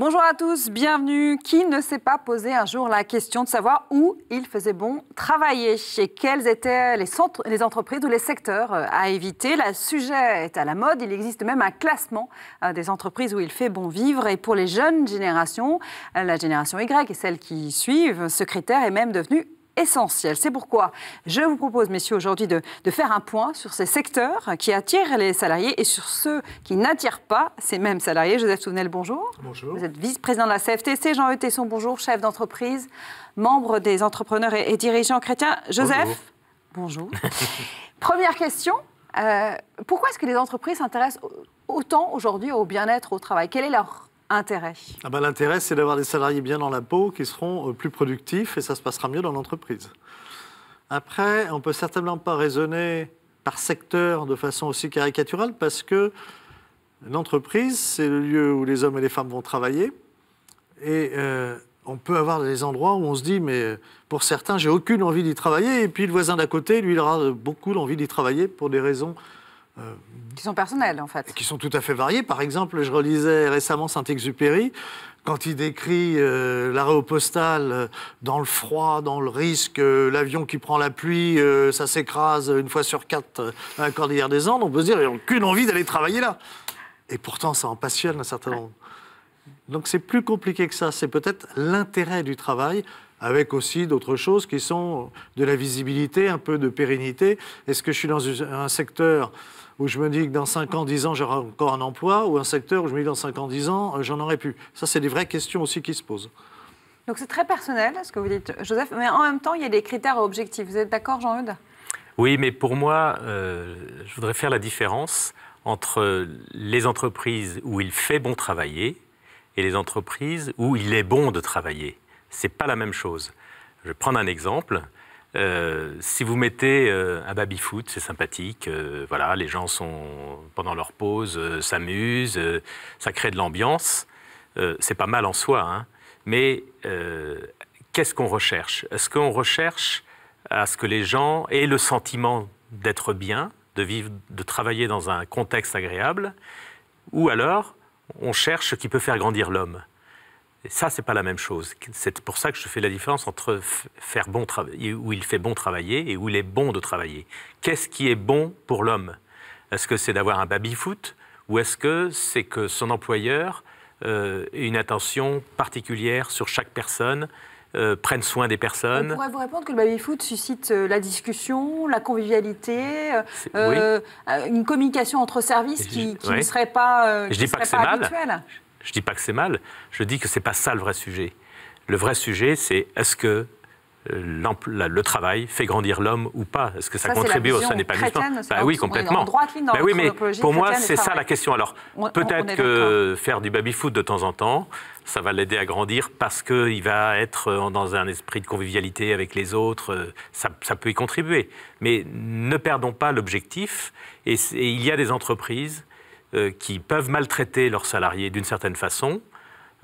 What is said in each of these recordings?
Bonjour à tous, bienvenue. Qui ne s'est pas posé un jour la question de savoir où il faisait bon travailler Chez quelles étaient les, centres, les entreprises ou les secteurs euh, à éviter Le sujet est à la mode. Il existe même un classement euh, des entreprises où il fait bon vivre. Et pour les jeunes générations, euh, la génération Y et celles qui suivent, ce critère est même devenu essentiel. C'est pourquoi je vous propose, messieurs, aujourd'hui de, faire un point sur ces secteurs qui attirent les salariés et sur ceux qui n'attirent pas ces mêmes salariés. Joseph Souvenel, bonjour. Bonjour. Vous êtes vice-président de la CFTC. Jean Eutesson, bonjour, chef d'entreprise, membre des entrepreneurs et, dirigeants chrétiens. Joseph, bonjour. Première question. Euh, pourquoi est-ce que les entreprises s'intéressent autant aujourd'hui au bien-être au travail Quelle est leur intérêt ah ben, L'intérêt, c'est d'avoir des salariés bien dans la peau qui seront euh, plus productifs et ça se passera mieux dans l'entreprise. Après, on ne peut certainement pas raisonner par secteur de façon aussi caricaturale parce que l'entreprise, c'est le lieu où les hommes et les femmes vont travailler. Et euh, on peut avoir des endroits où on se dit, mais euh, pour certains, j'ai aucune envie d'y travailler. Et puis le voisin d'à côté, lui, il aura beaucoup l'envie d'y travailler pour des raisons euh, qui sont personnels, en fait. Qui sont tout à fait variés. Par exemple, je relisais récemment Saint-Exupéry, quand il décrit euh, l'arrêt postal euh, dans le froid, dans le risque, l'avion qui prend la pluie, ça s'écrase une fois sur quatre à la cordillère des Andes, on peut se dire, il n'y aucune envie d'aller travailler là. Et pourtant, ça en passionne un certain nombre. Donc c'est plus compliqué que ça, c'est peut-être l'intérêt du travail avec aussi d'autres choses qui sont de la visibilité, un peu de pérennité. Est-ce que je suis dans un secteur où je me dis que dans 5 ans, 10 ans, j'aurai encore un emploi, ou un secteur où je me dis que dans 5 ans, 10 ans, euh, j'en aurai plus Ça, c'est des vraies questions aussi qui se posent. Donc c'est très personnel ce que vous dites, Joseph, mais en même temps, il y a des critères objectifs. Vous êtes d'accord, Jean-Eudes Oui, mais pour moi, euh, je voudrais faire la différence entre les entreprises où il fait bon travailler et les entreprises où il est bon de travailler c'est pas la même chose. Je vais prendre un exemple. Euh, si vous mettez euh, un baby-foot, c'est sympathique. Euh, voilà, les gens sont pendant leur pause, s'amusent, ça crée de l'ambiance. c'est pas mal en soi, hein. mais qu'est-ce qu'on recherche Est-ce qu'on recherche à ce que les gens aient le sentiment d'être bien, de vivre, de travailler dans un contexte agréable, ou alors on cherche ce qui peut faire grandir l'homme et ça, c'est pas la même chose. C'est pour ça que je fais la différence entre faire bon travail, où il fait bon travailler et où il est bon de travailler. Qu'est-ce qui est bon pour l'homme Est-ce que c'est d'avoir un baby-foot ou est-ce que c'est que son employeur euh, une attention particulière sur chaque personne euh, prenne soin des personnes. On pourrait vous répondre que le baby-foot suscite euh, la discussion, la convivialité, euh, une communication entre services qui, ne serait pas, pas, habituelle. Je ne dis pas que c'est mal, je dis que ce n'est pas ça le vrai sujet. Le vrai sujet, c'est est-ce que euh, le travail fait grandir l'homme ou pas Est-ce que ça, ça contribue au n'est bah pas bah Oui, complètement. oui, mais pour moi, c'est ça la question. Alors, peut-être que faire du baby-foot de temps en temps, ça va l'aider à grandir parce qu'il va être euh, dans un esprit de convivialité avec les autres. Euh, ça, peut y contribuer. Mais ne perdons pas l'objectif. et il y a des entreprises euh, qui peuvent maltraiter leurs salariés d'une certaine façon.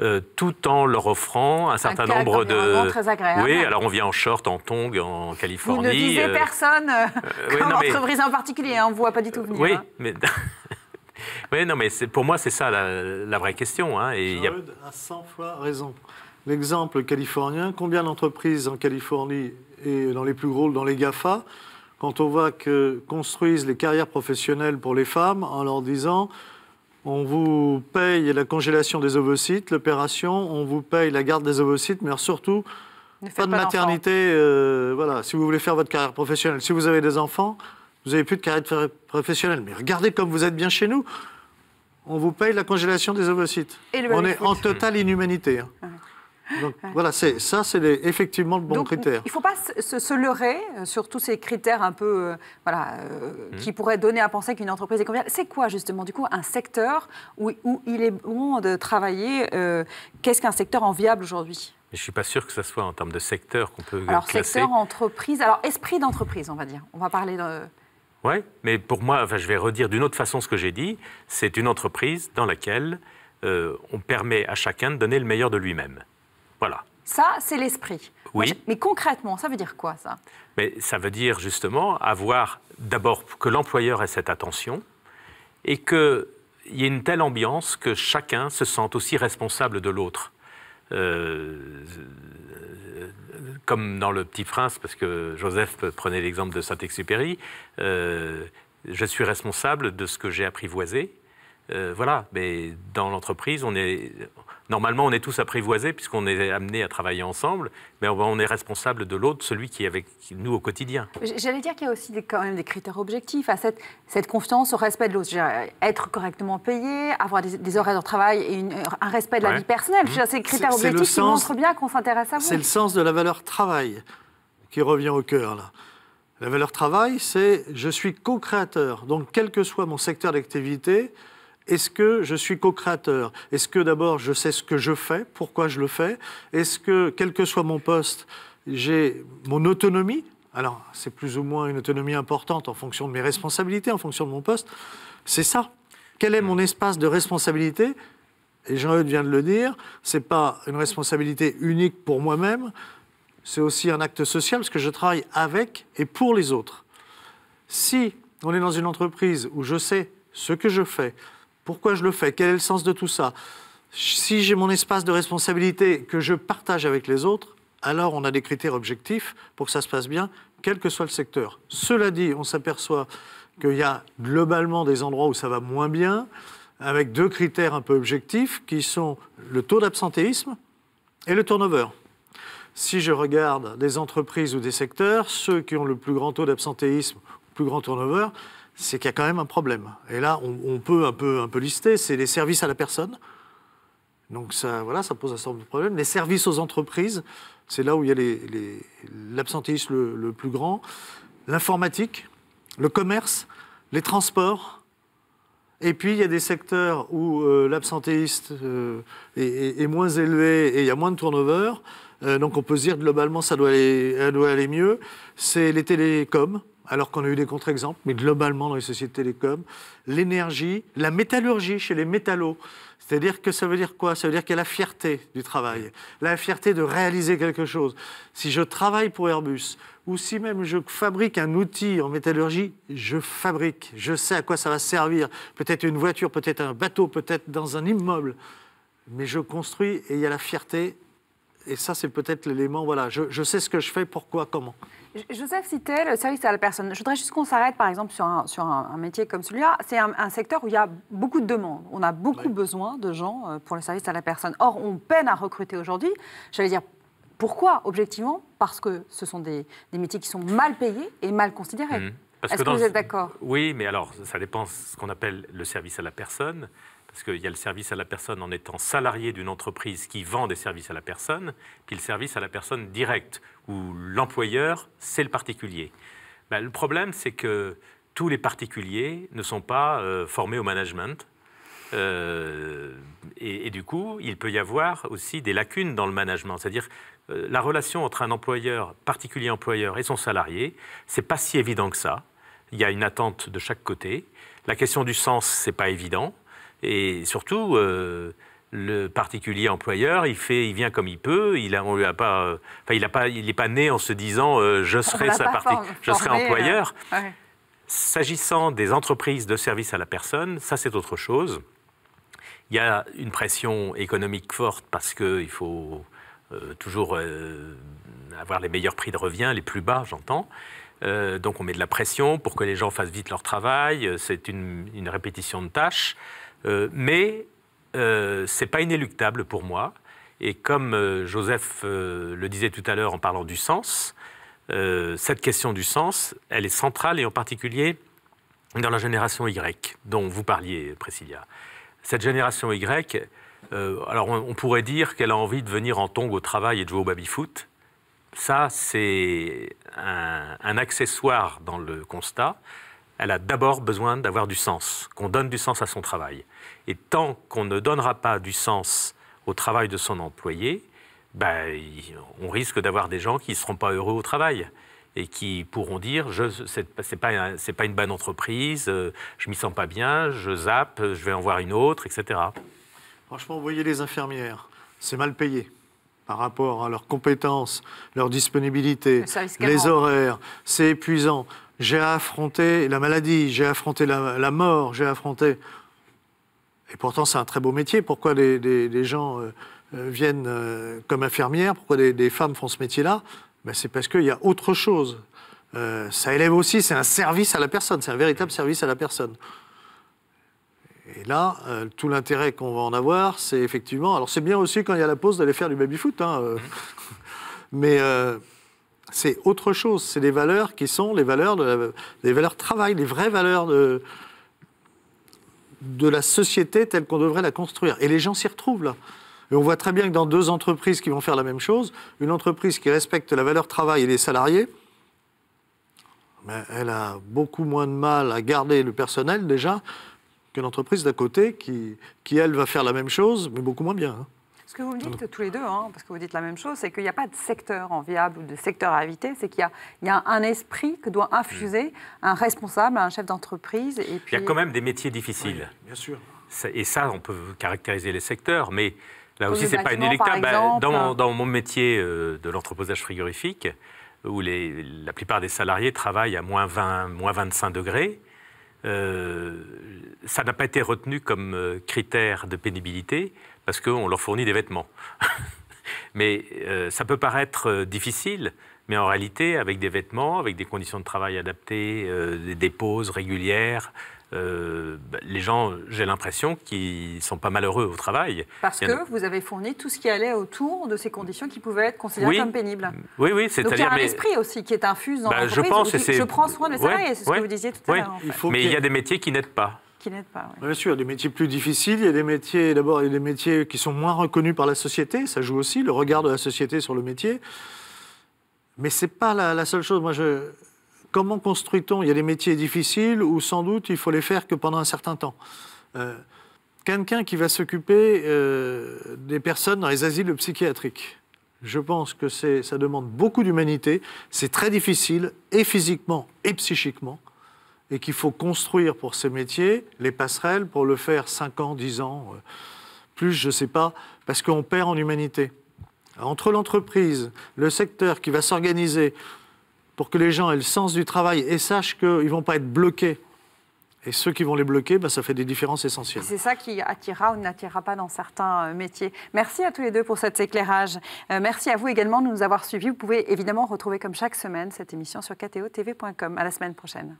Euh, tout en leur offrant un certain nombre de. Très agréable. Oui, alors on vient en short, en tongs, en Californie. Vous ne visez euh, personne entreprise en particulier, hein, on ne voit pas du tout venir. Oui, hein. mais. non, mais pour moi, c'est ça la, vraie question. Hein, et a... a 100 fois raison. L'exemple californien, combien d'entreprises en Californie et dans les plus gros, dans les GAFA, quand on voit que construisent les carrières professionnelles pour les femmes en leur disant on vous paye la congélation des ovocytes, l'opération, on vous paye la garde des ovocytes, mais surtout, pas de maternité. Euh, voilà, si vous voulez faire votre carrière professionnelle, si vous avez des enfants, vous n'avez plus de carrière professionnelle. Mais regardez comme vous êtes bien chez nous. On vous paye la congélation des ovocytes. on est en totale inhumanité. Hein. Ah. Donc, Voilà, ça, c'est effectivement le bon Donc, critère. Il ne faut pas se, leurrer sur tous ces critères un peu, euh, euh, mmh. qui pourraient donner à penser qu'une entreprise est conviviale. C'est quoi, justement, du coup, un secteur où, il est bon de travailler euh, Qu'est-ce qu'un secteur enviable aujourd'hui je ne suis pas sûr que ce soit en termes de secteur qu'on peut alors, classer. secteur, entreprise, alors esprit d'entreprise, on va dire. On va parler de... Oui, mais pour moi, je vais redire d'une autre façon ce que j'ai dit. C'est une entreprise dans laquelle on permet à chacun de donner le meilleur de lui-même. Voilà. Ça, c'est l'esprit. Oui. Mais concrètement, ça veut dire quoi ça Mais ça veut dire justement avoir d'abord que l'employeur ait cette attention et qu'il y ait une telle ambiance que chacun se sente aussi responsable de l'autre. Euh, comme dans Le Petit Prince, parce que Joseph prenait l'exemple de Saint-Exupéry, euh, je suis responsable de ce que j'ai apprivoisé. Euh, voilà, mais dans l'entreprise, on est, Normalement, on est tous apprivoisés puisqu'on est amené à travailler ensemble, mais on est responsable de l'autre, celui qui est avec nous au quotidien. J'allais dire qu'il y a aussi quand même des critères objectifs à cette, cette confiance au respect de l'autre. Être correctement payé, avoir des, horaires de travail et un respect de la vie personnelle. C'est des critères objectifs qui montrent bien qu'on s'intéresse à vous. C'est le sens de la valeur travail qui revient au cœur. Là. La valeur travail, c'est je suis co-créateur. Donc, quel que soit mon secteur d'activité, est-ce que je suis co-créateur Est-ce que d'abord je sais ce que je fais, pourquoi je le fais Est-ce que, quel que soit mon poste, j'ai mon autonomie Alors, c'est plus ou moins une autonomie importante en fonction de mes responsabilités, en fonction de mon poste. C'est ça. Quel est mon espace de responsabilité Et Jean-Eudes vient de le dire, ce n'est pas une responsabilité unique pour moi-même, c'est aussi un acte social parce que je travaille avec et pour les autres. Si on est dans une entreprise où je sais ce que je fais, pourquoi je le fais Quel est le sens de tout ça Si j'ai mon espace de responsabilité que je partage avec les autres, alors on a des critères objectifs pour que ça se passe bien, quel que soit le secteur. Cela dit, on s'aperçoit qu'il y a globalement des endroits où ça va moins bien, avec deux critères un peu objectifs qui sont le taux d'absentéisme et le turnover. Si je regarde des entreprises ou des secteurs, ceux qui ont le plus grand taux d'absentéisme, le plus grand turnover, c'est qu'il y a quand même un problème. Et là, on, peut un peu, lister, c'est les services à la personne. Donc ça, voilà, ça pose un certain nombre de problèmes. Les services aux entreprises, c'est là où il y a l'absentéisme le, plus grand. L'informatique, le commerce, les transports. Et puis, il y a des secteurs où euh, l'absentéisme euh, est, moins élevé et il y a moins de turnover. Euh, donc on peut se dire globalement, ça doit aller mieux. C'est les télécoms alors qu'on a eu des contre-exemples, mais globalement dans les sociétés télécom, l'énergie, la métallurgie chez les métallos. C'est-à-dire que ça veut dire quoi Ça veut dire qu'il y a la fierté du travail, la fierté de réaliser quelque chose. Si je travaille pour Airbus, ou si même je fabrique un outil en métallurgie, je fabrique, je sais à quoi ça va servir. Peut-être une voiture, peut-être un bateau, peut-être dans un immeuble. Mais je construis et il y a la fierté et ça, c'est peut-être l'élément, voilà, je, sais ce que je fais, pourquoi, comment. Joseph citait le service à la personne. Je voudrais juste qu'on s'arrête, par exemple, sur un, sur un, métier comme celui-là. C'est un, secteur où il y a beaucoup de demandes. On a beaucoup besoin de gens euh, pour le service à la personne. Or, on peine à recruter aujourd'hui. J'allais dire, pourquoi Objectivement, parce que ce sont des, des, métiers qui sont mal payés et mal considérés. Mmh. Est-ce que, que vous êtes d'accord Oui, mais alors, ça dépend de ce qu'on appelle le service à la personne parce qu'il y a le service à la personne en étant salarié d'une entreprise qui vend des services à la personne, puis le service à la personne direct, où l'employeur, c'est le particulier. Ben, le problème, c'est que tous les particuliers ne sont pas euh, formés au management. Euh, et, du coup, il peut y avoir aussi des lacunes dans le management. C'est-à-dire, euh, la relation entre un employeur, particulier employeur, et son salarié, c'est pas si évident que ça. Il y a une attente de chaque côté. La question du sens, c'est pas évident. Et surtout, euh, le particulier employeur, il fait, il vient comme il peut. Il euh, pas, il pas, n'est pas né en se disant euh, je serai sa partie, je serai employeur. S'agissant des entreprises de service à la personne, ça c'est autre chose. Il y a une pression économique forte parce qu'il faut toujours avoir les meilleurs prix de revient, les plus bas, j'entends. donc on met de la pression pour que les gens fassent vite leur travail, c'est une, répétition de tâches. Euh, mais euh, ce n'est pas inéluctable pour moi. Et comme euh, Joseph le disait tout à l'heure en parlant du sens, cette question du sens, elle est centrale et en particulier dans la génération Y dont vous parliez, Priscilla. Cette génération Y, alors on, pourrait dire qu'elle a envie de venir en tongue au travail et de jouer au baby-foot. Ça, c'est un, accessoire dans le constat elle a d'abord besoin d'avoir du sens, qu'on donne du sens à son travail. Et tant qu'on ne donnera pas du sens au travail de son employé, ben, on risque d'avoir des gens qui ne seront pas heureux au travail et qui pourront dire ce n'est pas, une bonne entreprise, euh, je m'y sens pas bien, je zappe, je vais en voir une autre, etc. Franchement, vous voyez les infirmières, c'est mal payé par rapport à leurs compétences, leur disponibilité, les horaires. C'est épuisant. J'ai affronté la maladie, j'ai affronté la, mort, j'ai affronté... Et pourtant, c'est un très beau métier. Pourquoi des, gens euh, euh, viennent euh, comme infirmières Pourquoi des, femmes font ce métier-là ben, C'est parce qu'il y a autre chose. ça élève aussi, c'est un service à la personne, c'est un véritable service à la personne. Et là, euh, tout l'intérêt qu'on va en avoir, c'est effectivement. Alors, c'est bien aussi quand il y a la pause d'aller faire du baby-foot, hein, euh, mais euh, c'est autre chose. C'est des valeurs qui sont les valeurs de la, les valeurs travail, les vraies valeurs de, de la société telle qu'on devrait la construire. Et les gens s'y retrouvent là. Et on voit très bien que dans deux entreprises qui vont faire la même chose, une entreprise qui respecte la valeur travail et les salariés, ben, elle a beaucoup moins de mal à garder le personnel déjà qu'une entreprise d'à côté qui, qui, elle, va faire la même chose, mais beaucoup moins bien. Hein. Ce que vous me dites tous les deux, hein, parce que vous dites la même chose, c'est qu'il n'y a pas de secteur enviable ou de secteur à éviter, c'est qu'il y, y, a un esprit que doit infuser mm. un responsable, un chef d'entreprise. Il y a quand même des métiers difficiles. bien sûr. Et ça, on peut caractériser les secteurs, mais là aussi, ce n'est pas inéluctable. Bah, dans, dans, mon métier euh, de l'entreposage frigorifique, où les, la plupart des salariés travaillent à moins 20, moins 25 degrés, euh, ça n'a pas été retenu comme euh, critère de pénibilité parce qu'on leur fournit des vêtements. mais euh, ça peut paraître difficile, mais en réalité, avec des vêtements, avec des conditions de travail adaptées, des pauses régulières, euh, bah, les gens, j'ai l'impression qu'ils sont pas malheureux au travail. Parce que vous avez fourni tout ce qui allait autour de ces conditions qui pouvaient être considérées comme pénibles. Oui, oui, c'est-à-dire. il y a un esprit aussi qui est infuse dans bah, Je pense, je prends soin mes salariés, c'est ce que vous disiez tout à l'heure. Mais il y a des métiers qui n'aident pas. Qui pas, oui. Bien sûr, il y a des métiers plus difficiles, il y a des métiers, d'abord, il y a des métiers qui sont moins reconnus par la société, ça joue aussi, le regard de la société sur le métier. Mais ce n'est pas la, la, seule chose. Moi, je, comment construit-on Il y a des métiers difficiles où sans doute il faut les faire que pendant un certain temps. Euh, quelqu'un qui va s'occuper euh, des personnes dans les asiles psychiatriques, je pense que ça demande beaucoup d'humanité, c'est très difficile, et physiquement et psychiquement, et qu'il faut construire pour ces métiers les passerelles pour le faire 5 ans, 10 ans, euh, plus, je ne sais pas, parce qu'on perd en humanité. Entre l'entreprise, le secteur qui va s'organiser, pour que les gens aient le sens du travail et sachent qu'ils ne vont pas être bloqués. Et ceux qui vont les bloquer, bah, ça fait des différences essentielles. C'est ça qui attirera ou n'attirera pas dans certains euh, métiers. Merci à tous les deux pour cet éclairage. Euh, merci à vous également de nous avoir suivis. Vous pouvez évidemment retrouver comme chaque semaine cette émission sur ktotv.com. À la semaine prochaine.